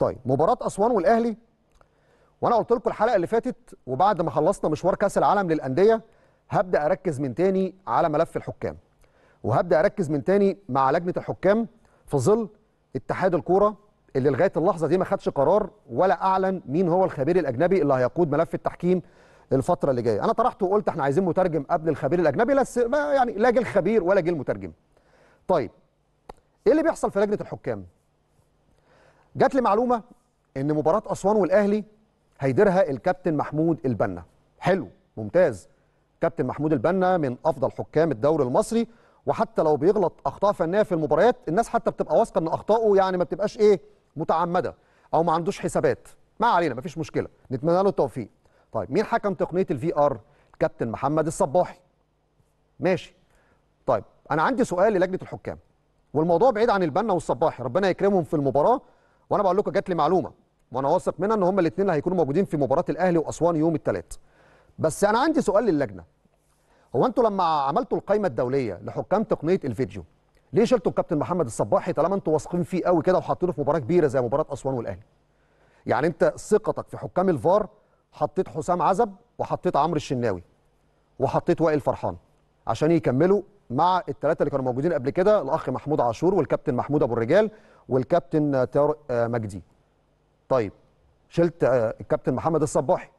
طيب مباراه اسوان والاهلي وانا قلت لكم الحلقه اللي فاتت وبعد ما خلصنا مشوار كاس العالم للانديه هبدا اركز من تاني على ملف الحكام وهبدا اركز من تاني مع لجنه الحكام في ظل اتحاد الكوره اللي لغايه اللحظه دي ما خدش قرار ولا اعلن مين هو الخبير الاجنبي اللي هيقود ملف التحكيم الفتره اللي جايه انا طرحت وقلت احنا عايزين مترجم قبل الخبير الاجنبي ما يعني لا جه الخبير ولا جه المترجم طيب ايه اللي بيحصل في لجنه الحكام جات لي معلومه ان مباراه اسوان والاهلي هيديرها الكابتن محمود البنا حلو ممتاز كابتن محمود البنا من افضل حكام الدوري المصري وحتى لو بيغلط اخطاء فنيه في المباريات الناس حتى بتبقى واثقه ان اخطائه يعني ما بتبقاش ايه متعمده او ما عندوش حسابات ما علينا مفيش مشكله نتمنى له التوفيق طيب مين حكم تقنيه الفي ار كابتن محمد الصباحي ماشي طيب انا عندي سؤال للجنه الحكام والموضوع بعيد عن البنا والصباحي ربنا يكرمهم في المباراه وانا بقول لكم جات لي معلومه وانا واثق منها ان هما الاثنين اللي هيكونوا موجودين في مباراه الاهلي واسوان يوم الثلاث بس انا عندي سؤال للجنه هو انتوا لما عملتوا القائمه الدوليه لحكام تقنيه الفيديو ليه شلتوا الكابتن محمد الصباحي طالما انتوا واثقين فيه قوي كده وحاطينه في مباراه كبيره زي مباراه اسوان والاهلي يعني انت ثقتك في حكام الفار حطيت حسام عزب وحطيت عمرو الشناوي وحطيت وائل فرحان عشان يكملوا مع الثلاثه اللي كانوا موجودين قبل كده الاخ محمود عاشور والكابتن محمود ابو الرجال والكابتن طارق آه، مجدي طيب شلت آه، الكابتن محمد الصباحي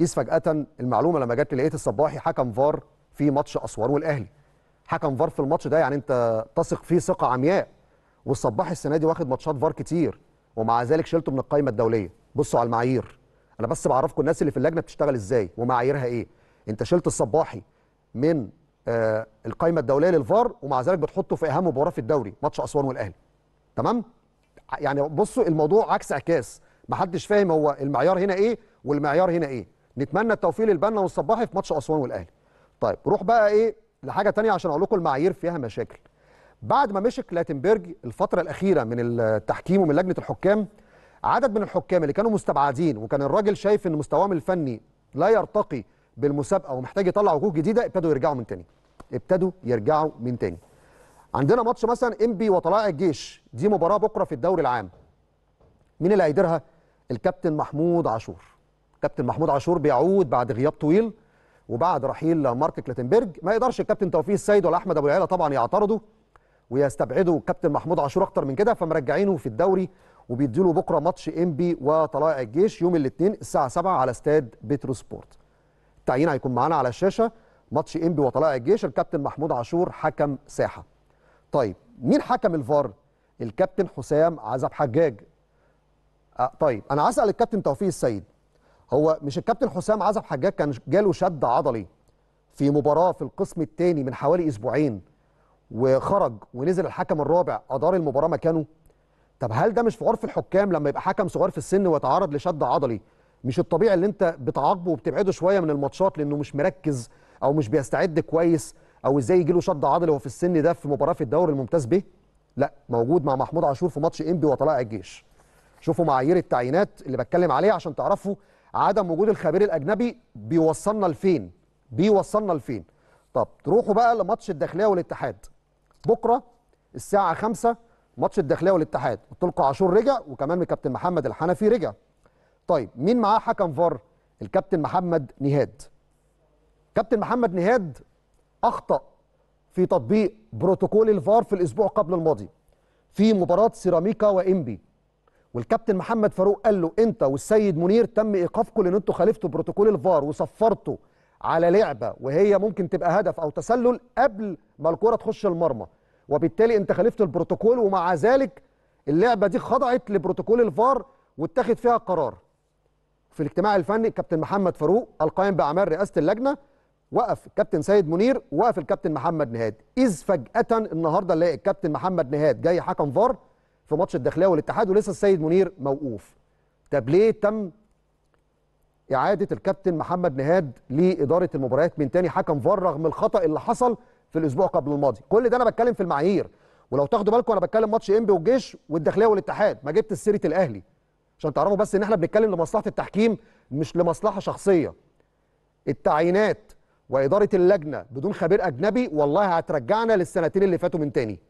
قيس فجاه المعلومه لما جت لقيت الصباحي حكم فار في ماتش اسوان والاهلي حكم فار في الماتش ده يعني انت تثق فيه ثقه عمياء والصباحي السنه دي واخد ماتشات فار كتير ومع ذلك شلته من القائمه الدوليه بصوا على المعايير انا بس بعرفكم الناس اللي في اللجنه بتشتغل ازاي ومعاييرها ايه انت شلت الصباحي من آه، القائمه الدوليه للفار ومع ذلك بتحطه في اهم مباراه في الدوري ماتش اسوان والاهلي تمام يعني بصوا الموضوع عكس عكاس محدش فاهم هو المعيار هنا ايه والمعيار هنا ايه نتمنى التوفيق للبنا والصباحي في ماتش اسوان والاهلي طيب روح بقى ايه لحاجه تانية عشان اقول لكم المعايير فيها مشاكل بعد ما مشي كلاتنبرج الفتره الاخيره من التحكيم ومن لجنه الحكام عدد من الحكام اللي كانوا مستبعدين وكان الراجل شايف ان مستواهم الفني لا يرتقي بالمسابقه ومحتاج يطلع وجوه جديده ابتدوا يرجعوا من تاني ابتدوا يرجعوا من تاني عندنا ماتش مثلا انبي وطلائع الجيش دي مباراه بكره في الدوري العام مين اللي هيديرها الكابتن محمود عاشور كابتن محمود عاشور بيعود بعد غياب طويل وبعد رحيل مارك كلاتنبرج ما يقدرش الكابتن توفيق السيد ولا احمد ابو العيله طبعا يعترضوا ويستبعدوا كابتن محمود عاشور اكتر من كده فمرجعينه في الدوري وبيديله له بكره ماتش انبي وطلائع الجيش يوم الاثنين الساعه 7 على استاد بترو سبورت التعيين هيكون معانا على الشاشه ماتش انبي وطلائع الجيش الكابتن محمود عاشور حكم ساحه طيب مين حكم الفار الكابتن حسام عزب حجاج أه طيب انا هسال الكابتن توفيق السيد هو مش الكابتن حسام عزب حجاج كان جاله شد عضلي في مباراه في القسم الثاني من حوالي اسبوعين وخرج ونزل الحكم الرابع ادار المباراه مكانه طب هل ده مش في عرف الحكام لما يبقى حكم صغير في السن ويتعرض لشد عضلي مش الطبيعي اللي انت بتعاقبه وبتبعده شويه من الماتشات لانه مش مركز او مش بيستعد كويس او ازاي يجي له شد عضلي وهو في السن ده في مباراه في الدوري الممتاز به لا موجود مع محمود عاشور في ماتش انبي وطلائع الجيش شوفوا معايير التعيينات اللي بتكلم عليها عشان تعرفوا عدم وجود الخبير الاجنبي بيوصلنا لفين بيوصلنا لفين طب تروحوا بقى لماتش الداخليه والاتحاد بكره الساعه 5 ماتش الداخليه والاتحاد قلت لكم عاشور رجع وكمان كابتن محمد الحنفي رجع طيب مين معاه حكم فار الكابتن محمد نهاد كابتن محمد نهاد اخطا في تطبيق بروتوكول الفار في الاسبوع قبل الماضي في مباراه سيراميكا وانبي والكابتن محمد فاروق قال له انت والسيد منير تم ايقافكم لان انتوا خالفتوا بروتوكول الفار وصفرتوا على لعبه وهي ممكن تبقى هدف او تسلل قبل ما الكره تخش المرمى وبالتالي انت خالفت البروتوكول ومع ذلك اللعبه دي خضعت لبروتوكول الفار واتخذ فيها قرار في الاجتماع الفني كابتن محمد فاروق القائم باعمال رئاسه اللجنه وقف الكابتن سيد منير وقف الكابتن محمد نهاد اذ فجاه النهارده نلاقي الكابتن محمد نهاد جاي حكم فار في ماتش الداخليه والاتحاد ولسه السيد منير موقوف طب ليه تم اعاده الكابتن محمد نهاد لاداره المباريات من تاني حكم فار رغم الخطا اللي حصل في الاسبوع قبل الماضي كل ده انا بتكلم في المعايير ولو تاخدوا بالكم انا بتكلم ماتش انبي والجيش والداخليه والاتحاد ما جبت سيره الاهلي عشان تعرفوا بس ان احنا بنتكلم لمصلحه التحكيم مش لمصلحه شخصيه التعيينات واداره اللجنه بدون خبير اجنبي والله هترجعنا للسنتين اللي فاتوا من تاني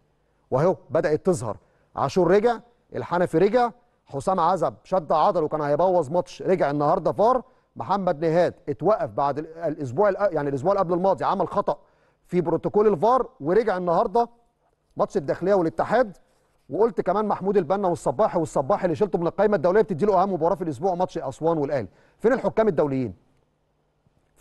واهو بدات تظهر عاشور رجع الحنفي رجع حسام عزب شد عضله وكان هيبوظ ماتش رجع النهارده فار محمد نهاد اتوقف بعد الاسبوع يعني الاسبوع اللي قبل الماضي عمل خطا في بروتوكول الفار ورجع النهارده ماتش الداخليه والاتحاد وقلت كمان محمود البنا والصباحي والصباحي اللي شلته من القائمه الدوليه بتدي له اهم مباراه في الاسبوع ماتش اسوان والاهلي فين الحكام الدوليين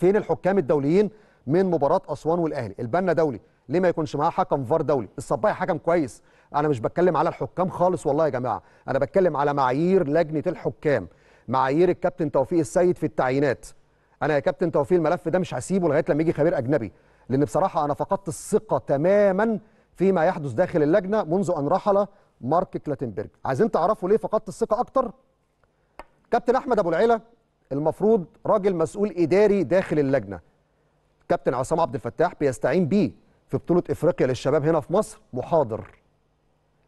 فين الحكام الدوليين من مباراه اسوان والاهلي البنا دولي ليه ما يكونش معاه حكم فار دولي الصبايه حكم كويس انا مش بتكلم على الحكام خالص والله يا جماعه انا بتكلم على معايير لجنه الحكام معايير الكابتن توفيق السيد في التعيينات انا يا كابتن توفيق الملف ده مش هسيبه لغايه لما يجي خبير اجنبي لان بصراحه انا فقدت الثقه تماما فيما يحدث داخل اللجنه منذ ان رحل مارك كلاتنبرج عايزين تعرفوا ليه فقدت الثقه اكتر كابتن احمد ابو العيله المفروض راجل مسؤول اداري داخل اللجنه كابتن عصام عبد الفتاح بيستعين بيه في بطوله افريقيا للشباب هنا في مصر محاضر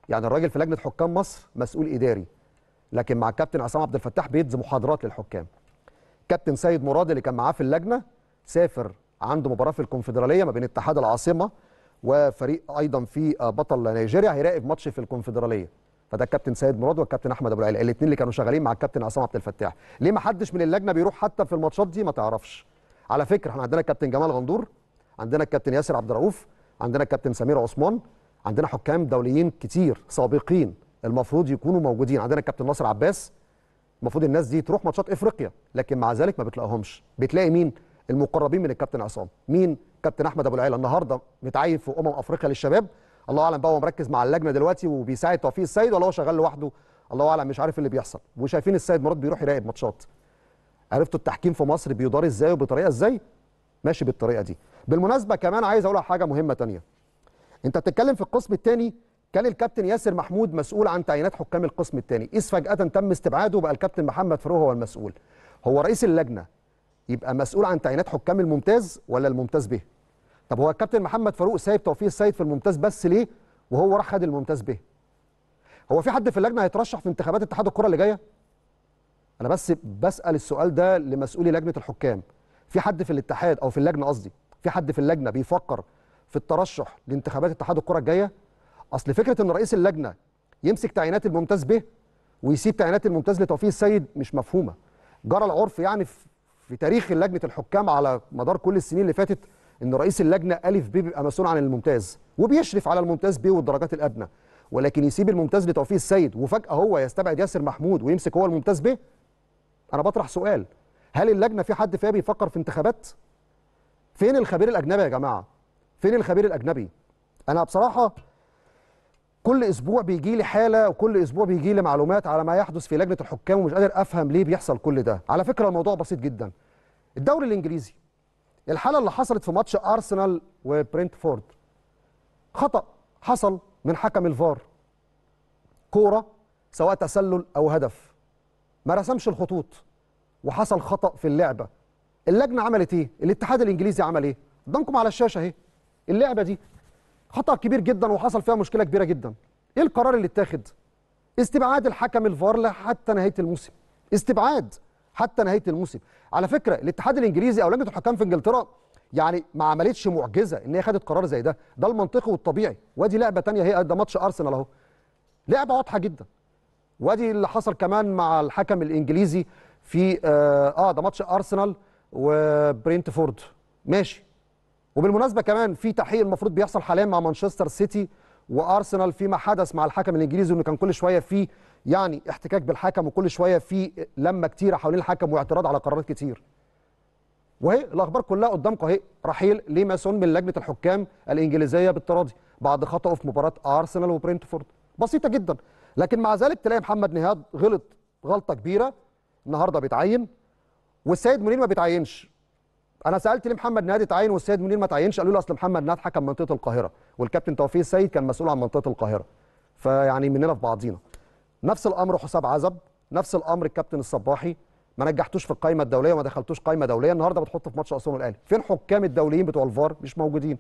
يعني الراجل في لجنه حكام مصر مسؤول اداري لكن مع كابتن عصام عبد الفتاح بيدز محاضرات للحكام كابتن سيد مراد اللي كان معاه في اللجنه سافر عنده مباراه في الكونفدراليه ما بين اتحاد العاصمه وفريق ايضا في بطل نيجيريا هيراقب ماتش في الكونفدراليه فده الكابتن سيد مراد والكابتن احمد ابو العيله الاثنين اللي كانوا شغالين مع الكابتن عصام عبد الفتاح ليه ما حدش من اللجنه بيروح حتى في الماتشات دي ما تعرفش على فكره احنا عندنا الكابتن جمال غندور عندنا الكابتن ياسر عبد الرؤوف عندنا الكابتن سمير عثمان عندنا حكام دوليين كتير سابقين المفروض يكونوا موجودين عندنا الكابتن ناصر عباس المفروض الناس دي تروح ماتشات افريقيا لكن مع ذلك ما بتلاقيهمش بتلاقي مين المقربين من الكابتن عصام مين كابتن احمد ابو العيله النهارده متعين في امم افريقيا للشباب الله اعلم بقى هو مركز مع اللجنه دلوقتي وبيساعد توفيق السيد ولا هو شغال لوحده الله اعلم مش عارف إيه اللي بيحصل وشايفين السيد مراد بيروح يراقب ماتشات عرفتوا التحكيم في مصر بيدار ازاي وبطريقه ازاي ماشي بالطريقه دي بالمناسبه كمان عايز اقول على حاجه مهمه ثانيه انت بتتكلم في القسم الثاني كان الكابتن ياسر محمود مسؤول عن تعيينات حكام القسم الثاني اذ فجاه تم استبعاده وبقى الكابتن محمد فروه هو المسؤول هو رئيس اللجنه يبقى مسؤول عن تعيينات حكام الممتاز ولا الممتاز به طب هو الكابتن محمد فاروق سايب توفيق السيد في الممتاز بس ليه وهو راح خد الممتاز به هو في حد في اللجنه هيترشح في انتخابات اتحاد الكره اللي جايه انا بس بسال السؤال ده لمسؤولي لجنه الحكام في حد في الاتحاد او في اللجنه قصدي في حد في اللجنه بيفكر في الترشح لانتخابات اتحاد الكره الجايه اصل فكره ان رئيس اللجنه يمسك تعيينات الممتاز به ويسيب تعيينات الممتاز لتوفيق السيد مش مفهومه جرى العرف يعني في تاريخ لجنه الحكام على مدار كل السنين اللي فاتت ان رئيس اللجنه الف ب بيبقى مسؤول عن الممتاز وبيشرف على الممتاز ب والدرجات الادنى ولكن يسيب الممتاز لتوفيق السيد وفجاه هو يستبعد ياسر محمود ويمسك هو الممتاز ب انا بطرح سؤال هل اللجنه في حد فيها بيفكر في انتخابات فين الخبير الاجنبي يا جماعه فين الخبير الاجنبي انا بصراحه كل اسبوع بيجي لي حاله وكل اسبوع بيجي لي معلومات على ما يحدث في لجنه الحكام ومش قادر افهم ليه بيحصل كل ده على فكره الموضوع بسيط جدا الدوري الانجليزي الحاله اللي حصلت في ماتش ارسنال وبرنتفورد خطا حصل من حكم الفار كوره سواء تسلل او هدف ما رسمش الخطوط وحصل خطا في اللعبه اللجنه عملت ايه الاتحاد الانجليزي عمل ايه قدامكم على الشاشه اهي اللعبه دي خطا كبير جدا وحصل فيها مشكله كبيره جدا ايه القرار اللي اتاخد استبعاد الحكم الفار لحتى نهايه الموسم استبعاد حتى نهايه الموسم على فكره الاتحاد الانجليزي او لجنه الحكام في انجلترا يعني ما عملتش معجزه ان هي خدت قرار زي ده ده المنطقي والطبيعي وادي لعبه ثانيه هي ده ماتش ارسنال اهو لعبه واضحه جدا وادي اللي حصل كمان مع الحكم الانجليزي في اه, آه ده ماتش ارسنال وبرينتفورد ماشي وبالمناسبه كمان في تحقيق المفروض بيحصل حاليا مع مانشستر سيتي وارسنال فيما حدث مع الحكم الانجليزي انه كان كل شويه في يعني احتكاك بالحكم وكل شويه في لمه كتيره حوالين الحكم واعتراض على قرارات كتير. وهي الاخبار كلها قدامكم اهي رحيل ليماسون من لجنه الحكام الانجليزيه بالتراضي بعد خطأه في مباراه ارسنال وبرينتفورد بسيطه جدا لكن مع ذلك تلاقي محمد نهاد غلط غلطه كبيره النهارده بيتعين والسيد منير ما بيتعينش انا سالت ليه محمد نادي اتعين والسيد منير ما اتعينش قالوا لي اصل محمد نادي حكم منطقه القاهره والكابتن توفيق السيد كان مسؤول عن منطقه القاهره فيعني مننا في بعضينا نفس الامر حسام عزب نفس الامر الكابتن الصباحي ما نجحتوش في القائمه الدوليه وما دخلتوش قائمه دوليه النهارده بتحط في ماتش اسوان والاهلي فين حكام الدوليين بتوع الفار مش موجودين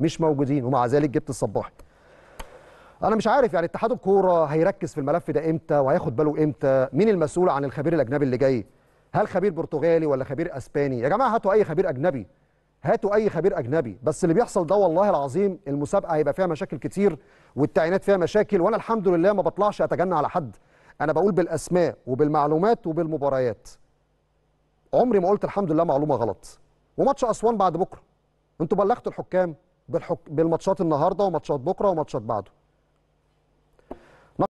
مش موجودين ومع ذلك جبت الصباحي انا مش عارف يعني اتحاد الكوره هيركز في الملف ده امتى وهياخد باله امتى مين المسؤول عن الخبير الاجنبي اللي جاي هل خبير برتغالي ولا خبير اسباني يا جماعه هاتوا اي خبير اجنبي هاتوا اي خبير اجنبي بس اللي بيحصل ده والله العظيم المسابقه هيبقى فيها مشاكل كتير والتعيينات فيها مشاكل وانا الحمد لله ما بطلعش اتجنى على حد انا بقول بالاسماء وبالمعلومات وبالمباريات عمري ما قلت الحمد لله معلومه غلط وماتش اسوان بعد بكره انتوا بلغتوا الحكام بالحك... بالماتشات النهارده وماتشات بكره وماتشات بعده